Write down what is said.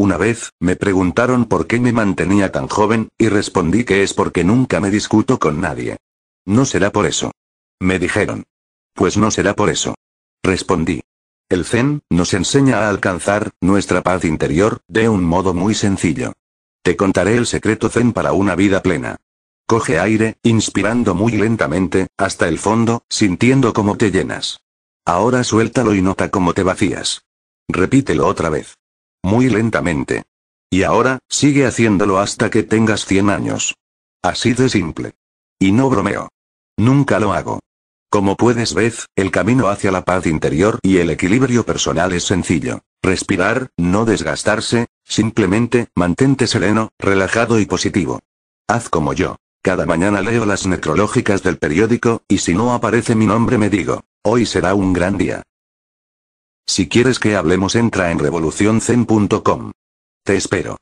Una vez, me preguntaron por qué me mantenía tan joven, y respondí que es porque nunca me discuto con nadie. No será por eso. Me dijeron. Pues no será por eso. Respondí. El Zen nos enseña a alcanzar nuestra paz interior de un modo muy sencillo. Te contaré el secreto Zen para una vida plena. Coge aire, inspirando muy lentamente, hasta el fondo, sintiendo cómo te llenas. Ahora suéltalo y nota cómo te vacías. Repítelo otra vez. Muy lentamente. Y ahora, sigue haciéndolo hasta que tengas 100 años. Así de simple. Y no bromeo. Nunca lo hago. Como puedes ver, el camino hacia la paz interior y el equilibrio personal es sencillo. Respirar, no desgastarse, simplemente, mantente sereno, relajado y positivo. Haz como yo. Cada mañana leo las necrológicas del periódico, y si no aparece mi nombre me digo, hoy será un gran día. Si quieres que hablemos entra en revolucionzen.com. Te espero.